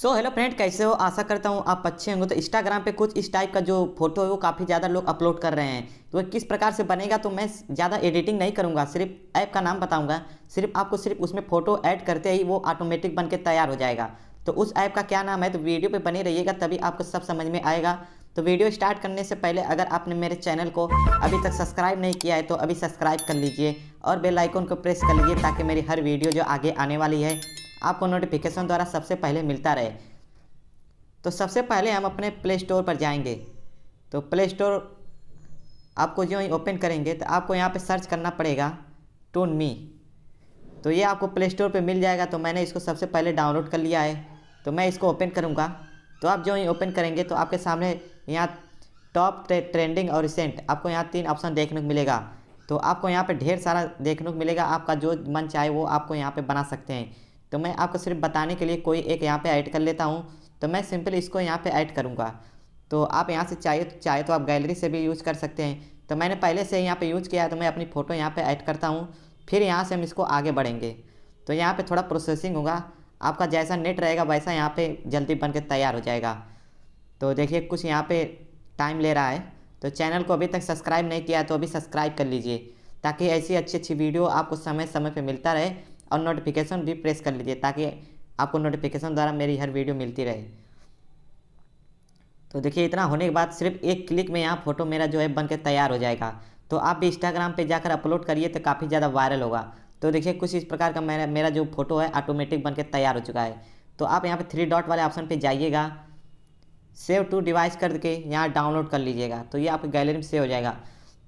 so hello friend कैसे हो आशा करता हूँ आप अच्छे होंगे तो इंस्टाग्राम पे कुछ इस टाइप का जो फोटो है वो काफ़ी ज़्यादा लोग अपलोड कर रहे हैं तो किस प्रकार से बनेगा तो मैं ज़्यादा एडिटिंग नहीं करूँगा सिर्फ ऐप का नाम बताऊँगा सिर्फ आपको सिर्फ उसमें फ़ोटो ऐड करते ही वो ऑटोमेटिक बन के तैयार हो जाएगा तो उस ऐप का क्या नाम है तो वीडियो पर बने रहिएगा तभी आपको सब समझ में आएगा तो वीडियो स्टार्ट करने से पहले अगर आपने मेरे चैनल को अभी तक सब्सक्राइब नहीं किया है तो अभी सब्सक्राइब कर लीजिए और बेल आइकन को प्रेस कर लीजिए ताकि मेरी हर वीडियो जो आगे आने वाली है आपको नोटिफिकेशन द्वारा सबसे पहले मिलता रहे तो सबसे पहले हम अपने प्ले स्टोर पर जाएंगे तो प्ले स्टोर आपको जो ही ओपन करेंगे तो आपको यहाँ पे सर्च करना पड़ेगा टून मी तो ये आपको प्ले स्टोर पर मिल जाएगा तो मैंने इसको सबसे पहले डाउनलोड कर लिया है तो मैं इसको ओपन करूँगा तो आप जो ही ओपन करेंगे तो आपके सामने यहाँ टॉप ट्रेंडिंग और रिसेंट आपको यहाँ तीन ऑप्शन देखने को मिलेगा तो आपको यहाँ पे ढेर सारा देखने को मिलेगा आपका जो मन चाहे वो आपको यहाँ पे बना सकते हैं तो मैं आपको सिर्फ बताने के लिए कोई एक यहाँ पे ऐड कर लेता हूँ तो मैं सिंपल इसको यहाँ पे ऐड करूँगा तो आप यहाँ से चाहिए तो चाहे तो आप गैलरी से भी यूज़ कर सकते हैं तो मैंने पहले से यहाँ पे यूज़ किया तो मैं अपनी फ़ोटो यहाँ पे ऐड करता हूँ फिर यहाँ से हम इसको आगे बढ़ेंगे तो यहाँ पर थोड़ा प्रोसेसिंग होगा आपका जैसा नेट रहेगा वैसा यहाँ पर जल्दी बन के तैयार हो जाएगा तो देखिए कुछ यहाँ पर टाइम ले रहा है तो चैनल को अभी तक सब्सक्राइब नहीं किया तो अभी सब्सक्राइब कर लीजिए ताकि ऐसी अच्छी अच्छी वीडियो आपको समय समय पर मिलता रहे और नोटिफिकेशन भी प्रेस कर लीजिए ताकि आपको नोटिफिकेशन द्वारा मेरी हर वीडियो मिलती रहे तो देखिए इतना होने के बाद सिर्फ एक क्लिक में यहाँ फोटो मेरा जो है बन के तैयार हो जाएगा तो आप भी इंस्टाग्राम पर जाकर अपलोड करिए तो काफ़ी ज़्यादा वायरल होगा तो देखिए कुछ इस प्रकार का मेरा मेरा जो फोटो है ऑटोमेटिक बन के तैयार हो चुका है तो आप यहाँ पे थ्री डॉट वाले ऑप्शन पे जाइएगा सेव टू डिवाइस करके यहाँ डाउनलोड कर लीजिएगा तो ये आपकी गैलरी में सेव हो जाएगा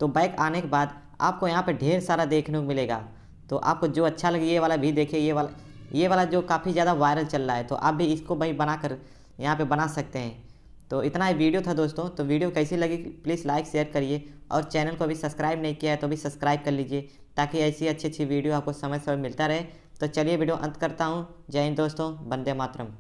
तो बैक आने के बाद आपको यहाँ पर ढेर सारा देखने को मिलेगा तो आपको जो अच्छा लगे ये वाला भी देखिए ये वाला ये वाला जो काफ़ी ज़्यादा वायरल चल रहा है तो आप भी इसको भाई बना कर यहाँ पर बना सकते हैं तो इतना ही वीडियो था दोस्तों तो वीडियो कैसी लगी प्लीज़ लाइक शेयर करिए और चैनल को अभी सब्सक्राइब नहीं किया है तो अभी सब्सक्राइब कर लीजिए ताकि ऐसी अच्छी अच्छी वीडियो आपको समय समय मिलता रहे तो चलिए वीडियो अंत करता हूँ जय हिंद दोस्तों बंदे मातरम